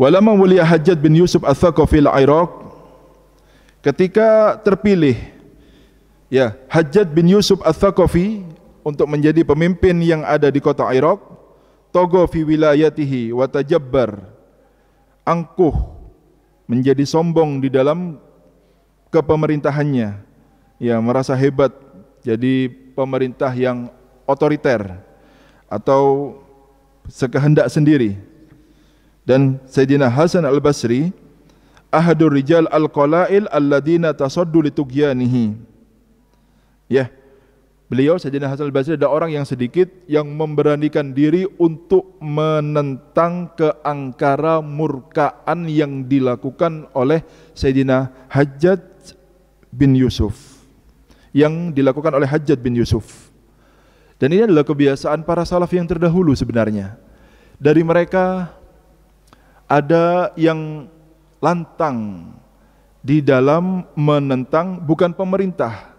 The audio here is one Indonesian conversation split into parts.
Walama mulia Hajjaj bin Yusuf Al-Thaqafi Al-Iraq ketika terpilih ya Hajjaj bin Yusuf Al-Thaqafi untuk menjadi pemimpin yang ada di kota Iraq togo fi wilayatihi wa tajabbar angkuh menjadi sombong di dalam kepemerintahannya ya merasa hebat jadi pemerintah yang otoriter atau sekehendak sendiri dan Sayyidina Hasan al-Basri ahadur rijal al-qala'il alladina tasaddu litugyanihi ya beliau Sayyidina Hasan al-Basri ada orang yang sedikit yang memberanikan diri untuk menentang keangkara murkaan yang dilakukan oleh Sayyidina Hajjaj bin Yusuf yang dilakukan oleh Hajjaj bin Yusuf dan ini adalah kebiasaan para salaf yang terdahulu sebenarnya dari mereka ada yang lantang di dalam menentang bukan pemerintah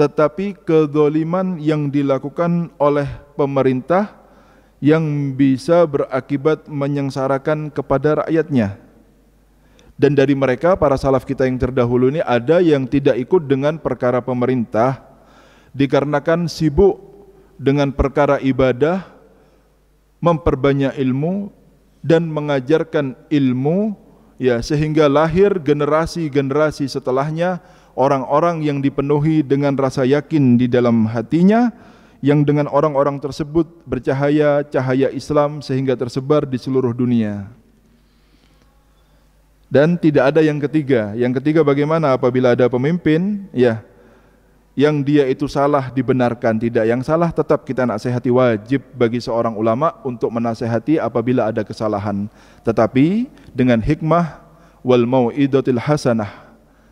tetapi kedoliman yang dilakukan oleh pemerintah yang bisa berakibat menyengsarakan kepada rakyatnya. Dan dari mereka para salaf kita yang terdahulu ini ada yang tidak ikut dengan perkara pemerintah dikarenakan sibuk dengan perkara ibadah, memperbanyak ilmu, dan mengajarkan ilmu ya sehingga lahir generasi-generasi setelahnya orang-orang yang dipenuhi dengan rasa yakin di dalam hatinya yang dengan orang-orang tersebut bercahaya cahaya Islam sehingga tersebar di seluruh dunia. Dan tidak ada yang ketiga. Yang ketiga bagaimana apabila ada pemimpin ya yang dia itu salah dibenarkan tidak yang salah tetap kita nasihati wajib bagi seorang ulama untuk menasehati apabila ada kesalahan tetapi dengan hikmah wal mau'idatil hasanah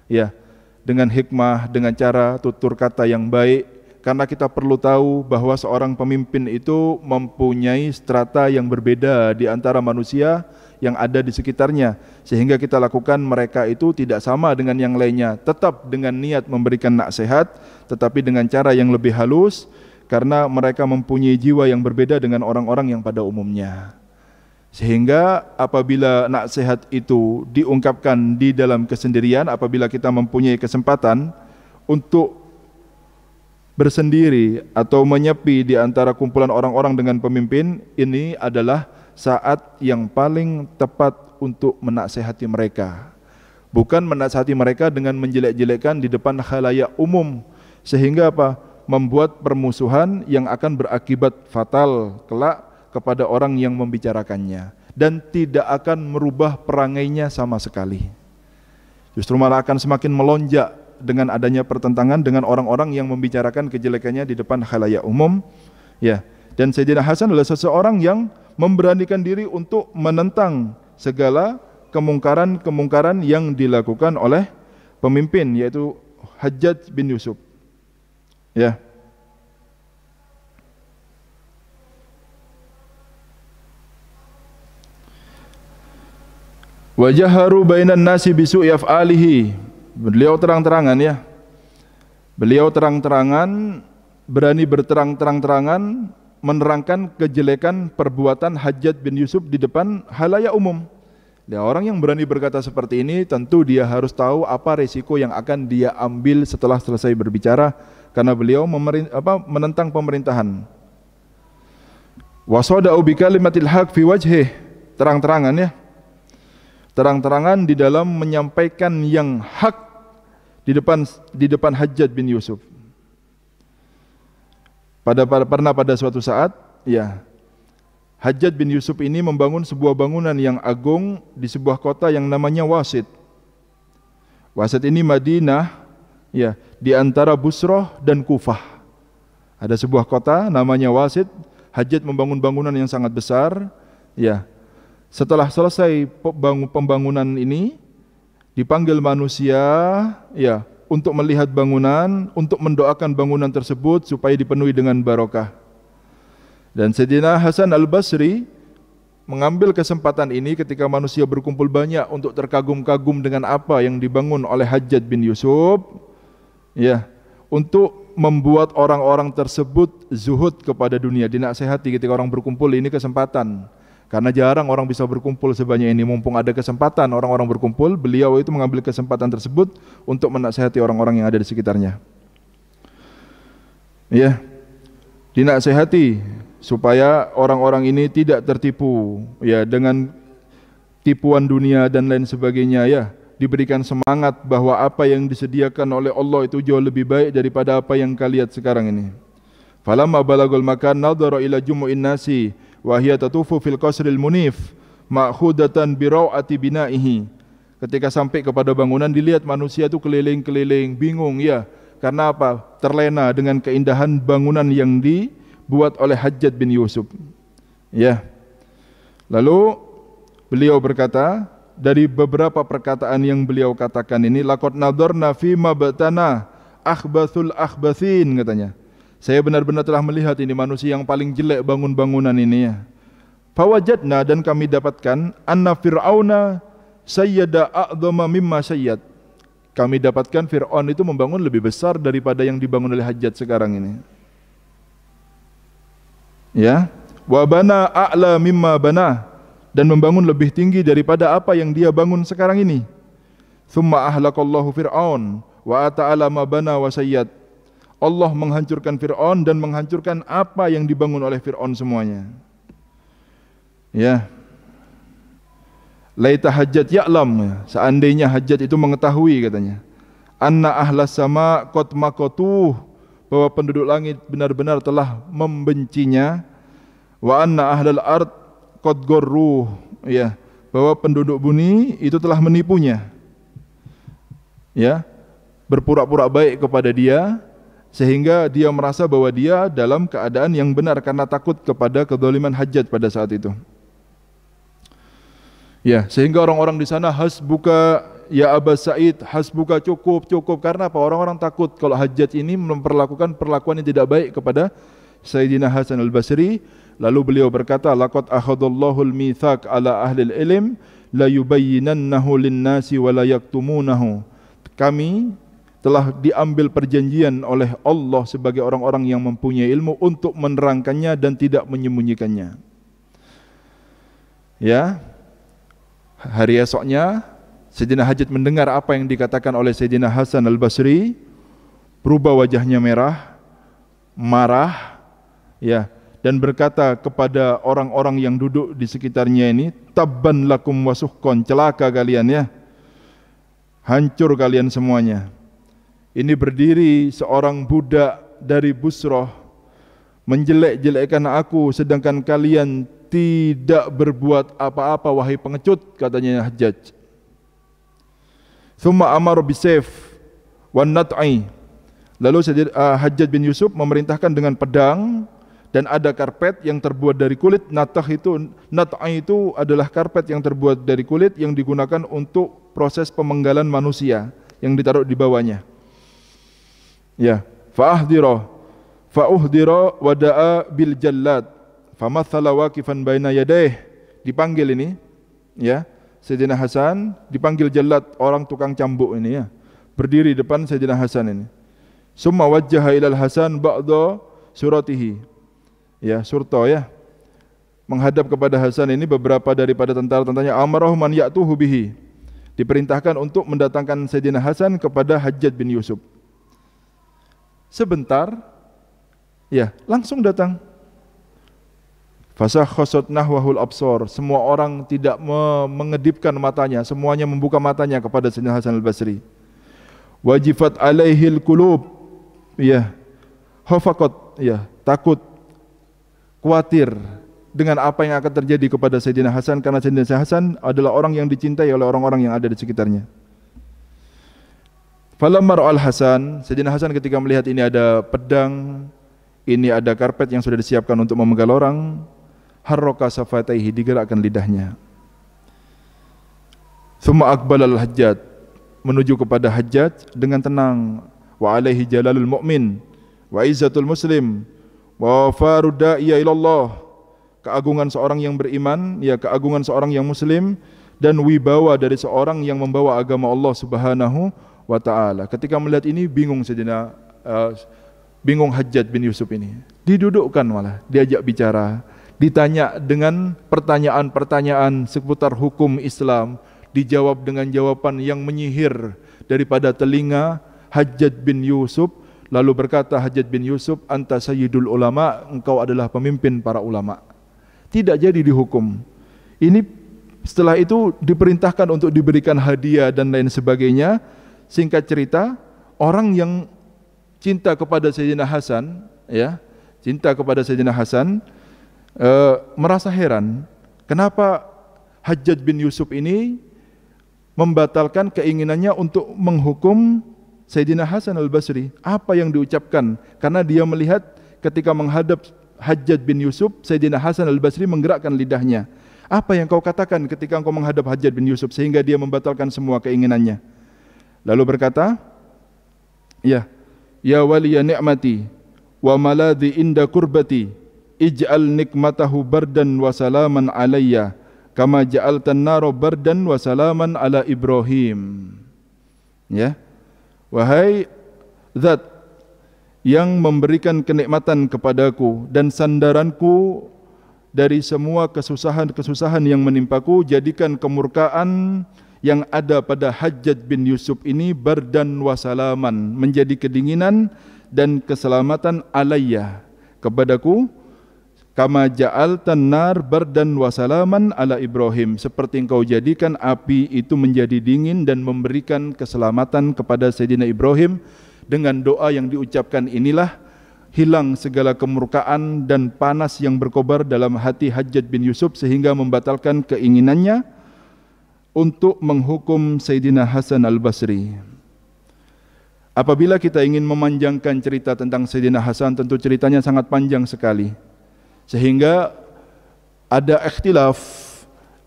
ya dengan hikmah dengan cara tutur kata yang baik karena kita perlu tahu bahwa seorang pemimpin itu mempunyai strata yang berbeda di antara manusia yang ada di sekitarnya sehingga kita lakukan mereka itu tidak sama dengan yang lainnya tetap dengan niat memberikan nasihat tetapi dengan cara yang lebih halus karena mereka mempunyai jiwa yang berbeda dengan orang-orang yang pada umumnya sehingga apabila nasihat itu diungkapkan di dalam kesendirian apabila kita mempunyai kesempatan untuk bersendiri atau menyepi di antara kumpulan orang-orang dengan pemimpin ini adalah saat yang paling tepat untuk menasehati mereka. Bukan menasehati mereka dengan menjelek-jelekkan di depan khalayak umum sehingga apa? membuat permusuhan yang akan berakibat fatal kelak kepada orang yang membicarakannya dan tidak akan merubah perangainya sama sekali. Justru malah akan semakin melonjak dengan adanya pertentangan dengan orang-orang yang membicarakan kejelekannya di depan khalayak umum. Ya, dan Sayyidina Hasan adalah seseorang yang memberanikan diri untuk menentang segala kemungkaran-kemungkaran yang dilakukan oleh pemimpin yaitu Hajjaj bin Yusuf. Ya. Wajaharu bainan nasi bisu yaf'alihi Beliau terang-terangan ya. Beliau terang-terangan berani berterang-terang-terangan menerangkan kejelekan perbuatan Hajat bin Yusuf di depan halayak umum. Ya, orang yang berani berkata seperti ini tentu dia harus tahu apa resiko yang akan dia ambil setelah selesai berbicara karena beliau apa, menentang pemerintahan. ubika limatil hak fi wajhih. Terang-terangan ya. Terang-terangan di dalam menyampaikan yang hak di depan di depan Hajjaj bin Yusuf. Pada, pada pernah pada suatu saat, ya. Hajjaj bin Yusuf ini membangun sebuah bangunan yang agung di sebuah kota yang namanya Wasit. Wasit ini Madinah, ya, di antara Busroh dan Kufah. Ada sebuah kota namanya Wasit, Hajjaj membangun bangunan yang sangat besar, ya. Setelah selesai pembangunan ini, dipanggil manusia ya untuk melihat bangunan, untuk mendoakan bangunan tersebut supaya dipenuhi dengan barokah. Dan Sayyidina Hasan Al-Basri mengambil kesempatan ini ketika manusia berkumpul banyak untuk terkagum-kagum dengan apa yang dibangun oleh Hajjat bin Yusuf ya untuk membuat orang-orang tersebut zuhud kepada dunia dinasehati ketika orang berkumpul ini kesempatan karena jarang orang bisa berkumpul sebanyak ini, mumpung ada kesempatan orang-orang berkumpul, beliau itu mengambil kesempatan tersebut untuk menasehati orang-orang yang ada di sekitarnya. Ya, dinasehati supaya orang-orang ini tidak tertipu ya dengan tipuan dunia dan lain sebagainya ya diberikan semangat bahwa apa yang disediakan oleh Allah itu jauh lebih baik daripada apa yang kalian lihat sekarang ini. Falamma balagul makan nadhara ila jumu'in nasi wa hiya tatufu fil qasril munif ma'khudatan bi rawati bina'ihi. Ketika sampai kepada bangunan dilihat manusia itu keliling-keliling, bingung ya. Karena apa? Terlena dengan keindahan bangunan yang dibuat oleh Hajjat bin Yusuf. Ya. Lalu beliau berkata, dari beberapa perkataan yang beliau katakan ini laqad nadarna fi mabatana akhbathul akhbathin katanya saya benar-benar telah melihat ini manusia yang paling jelek bangun-bangunan ini ya. Fawajadna dan kami dapatkan anna fir'auna sayyada a'dhama mimma sayyad. Kami dapatkan Fir'aun itu membangun lebih besar daripada yang dibangun oleh Hajat sekarang ini. Ya, wa bana a'la mimma bana dan membangun lebih tinggi daripada apa yang dia bangun sekarang ini. Thumma ahlaqallahu Fir'aun wa ata'ala ma bana wa sayyad Allah menghancurkan Fir'aun dan menghancurkan apa yang dibangun oleh Fir'aun semuanya. Ya. Laita hajat ya'lam. Seandainya hajat itu mengetahui katanya. Anna ahlas sama kot makotuh. Bahwa penduduk langit benar-benar telah membencinya. Wa anna ahlal art kot gorruh. Ya. Bahwa penduduk bumi itu telah menipunya. Ya. Berpura-pura baik kepada dia sehingga dia merasa bahwa dia dalam keadaan yang benar karena takut kepada kedoliman hajat pada saat itu. Ya, sehingga orang-orang di sana buka ya Aba Said, buka cukup, cukup karena apa? Orang-orang takut kalau hajat ini memperlakukan perlakuan yang tidak baik kepada Sayyidina Hasan al-Basri. Lalu beliau berkata, "Laqad akhadallahu al-mithaq ala ahli ilm la yubayyinannahu lin-nasi wa la yaktumunahu." Kami telah diambil perjanjian oleh Allah sebagai orang-orang yang mempunyai ilmu untuk menerangkannya dan tidak menyembunyikannya. Ya. Hari esoknya Sayyidina Hajat mendengar apa yang dikatakan oleh Sayyidina Hasan Al-Basri, berubah wajahnya merah, marah, ya, dan berkata kepada orang-orang yang duduk di sekitarnya ini, "Tabban lakum wasuhkon, celaka kalian ya. Hancur kalian semuanya." Ini berdiri seorang budak dari Busroh menjelek-jelekkan aku sedangkan kalian tidak berbuat apa-apa wahai pengecut katanya Hajjaj. Thumma amar wan nat'i. Lalu eh, Hajjaj bin Yusuf memerintahkan dengan pedang dan ada karpet yang terbuat dari kulit natah itu nat'i itu adalah karpet yang terbuat dari kulit yang digunakan untuk proses pemenggalan manusia yang ditaruh di bawahnya. Ya, fa'ahdira fa'uhdira wada'a bil jallad famathala waqifan baina yadaih dipanggil ini ya Sayyidina Hasan dipanggil jallad orang tukang cambuk ini ya berdiri depan Sayyidina Hasan ini summa wajjaha ilal Hasan ba'da suratihi ya surto ya menghadap kepada Hasan ini beberapa daripada tentara-tentaranya amarahu man ya'tuhu bihi diperintahkan untuk mendatangkan Sayyidina Hasan kepada Hajjaj bin Yusuf sebentar, ya langsung datang. Fasah khosot nahwahul absor. Semua orang tidak mengedipkan matanya. Semuanya membuka matanya kepada Sayyidina Hasan al-Basri. Wajifat alaihil kulub. Ya. Hofakot. Ya. Takut. Khawatir dengan apa yang akan terjadi kepada Sayyidina Hasan. Karena Sayyidina Hasan adalah orang yang dicintai oleh orang-orang yang ada di sekitarnya. Falamma al Hasan, Sayyidina Hasan ketika melihat ini ada pedang, ini ada karpet yang sudah disiapkan untuk memenggal orang, harroka safataihi digerakkan lidahnya. Thumma al hajjat menuju kepada hajjat dengan tenang wa alaihi jalalul mu'min wa izzatul muslim wa wafaru da'iya ilallah keagungan seorang yang beriman ya keagungan seorang yang muslim dan wibawa dari seorang yang membawa agama Allah Subhanahu wa taala. Ketika melihat ini bingung Sayyidina uh, bingung Hajjaj bin Yusuf ini. Didudukkan malah, diajak bicara, ditanya dengan pertanyaan-pertanyaan seputar hukum Islam, dijawab dengan jawaban yang menyihir daripada telinga Hajjaj bin Yusuf lalu berkata Hajjaj bin Yusuf anta sayyidul ulama engkau adalah pemimpin para ulama tidak jadi dihukum ini setelah itu diperintahkan untuk diberikan hadiah dan lain sebagainya Singkat cerita, orang yang cinta kepada Sayyidina Hasan, ya, cinta kepada Sayyidina Hasan e, merasa heran, kenapa Hajjaj bin Yusuf ini membatalkan keinginannya untuk menghukum Sayyidina Hasan al-Basri. Apa yang diucapkan? Karena dia melihat ketika menghadap Hajjaj bin Yusuf, Sayyidina Hasan al-Basri menggerakkan lidahnya. Apa yang kau katakan ketika engkau menghadap Hajjaj bin Yusuf sehingga dia membatalkan semua keinginannya? Lalu berkata, Ya, Ya waliya ni'mati wa maladhi inda kurbati ij'al nikmatahu bardan wa salaman alayya kama ja'altan naro bardan wa salaman ala Ibrahim. Ya. Wahai zat yang memberikan kenikmatan kepadaku dan sandaranku dari semua kesusahan-kesusahan yang menimpaku jadikan kemurkaan yang ada pada Hajjaj bin Yusuf ini berdan wasalaman menjadi kedinginan dan keselamatan alayya kepadaku kama ja'al tanar wasalaman ala Ibrahim seperti engkau jadikan api itu menjadi dingin dan memberikan keselamatan kepada Sayyidina Ibrahim dengan doa yang diucapkan inilah hilang segala kemurkaan dan panas yang berkobar dalam hati Hajjaj bin Yusuf sehingga membatalkan keinginannya untuk menghukum Sayyidina Hasan al-Basri. Apabila kita ingin memanjangkan cerita tentang Sayyidina Hasan, tentu ceritanya sangat panjang sekali. Sehingga ada ikhtilaf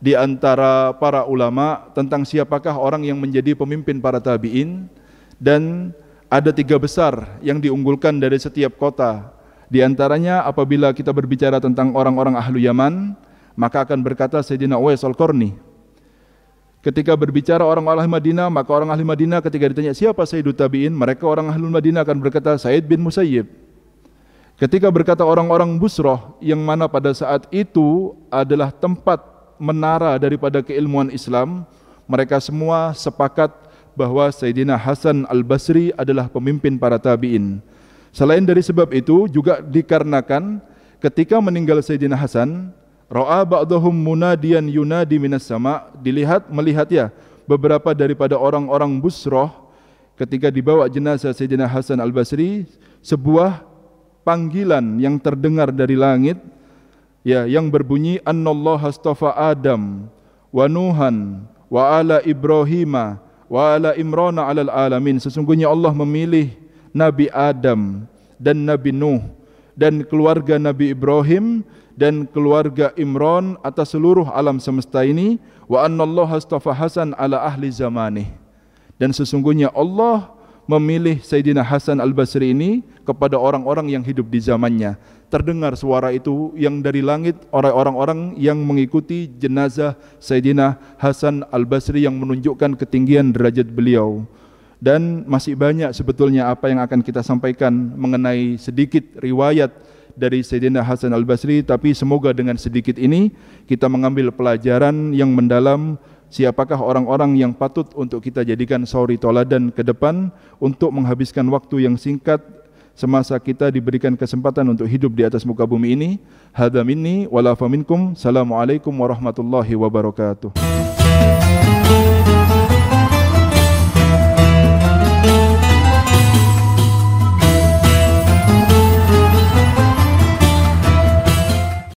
di antara para ulama tentang siapakah orang yang menjadi pemimpin para tabi'in dan ada tiga besar yang diunggulkan dari setiap kota. Di antaranya apabila kita berbicara tentang orang-orang ahlu Yaman, maka akan berkata Sayyidina Uwais al-Qarni Ketika berbicara orang ahli Madinah, maka orang ahli Madinah ketika ditanya siapa Sayyidut Tabi'in, mereka orang ahli Madinah akan berkata Said bin Musayyib. Ketika berkata orang-orang Busroh, yang mana pada saat itu adalah tempat menara daripada keilmuan Islam, mereka semua sepakat bahwa Sayyidina Hasan al-Basri adalah pemimpin para tabi'in. Selain dari sebab itu juga dikarenakan ketika meninggal Sayyidina Hasan, Ra'a ba'dahum munadiyan yunadi minas sama, dilihat melihat ya beberapa daripada orang-orang Busroh ketika dibawa jenazah Sayyidina Hasan Al-Basri sebuah panggilan yang terdengar dari langit ya yang berbunyi annallaha astafa Adam wa Nuhan wa ala Ibrahima wa ala Imrana alal alamin sesungguhnya Allah memilih Nabi Adam dan Nabi Nuh dan keluarga Nabi Ibrahim dan keluarga Imran atas seluruh alam semesta ini wa annallaha astafa Hasan ala ahli zamani dan sesungguhnya Allah memilih Sayyidina Hasan Al-Basri ini kepada orang-orang yang hidup di zamannya. Terdengar suara itu yang dari langit oleh orang-orang yang mengikuti jenazah Sayyidina Hasan Al-Basri yang menunjukkan ketinggian derajat beliau. Dan masih banyak sebetulnya apa yang akan kita sampaikan mengenai sedikit riwayat dari Sayyidina Hasan Al-Basri tapi semoga dengan sedikit ini kita mengambil pelajaran yang mendalam siapakah orang-orang yang patut untuk kita jadikan sauri toladan ke depan untuk menghabiskan waktu yang singkat semasa kita diberikan kesempatan untuk hidup di atas muka bumi ini. Hada minni wala faminkum. Assalamualaikum warahmatullahi wabarakatuh.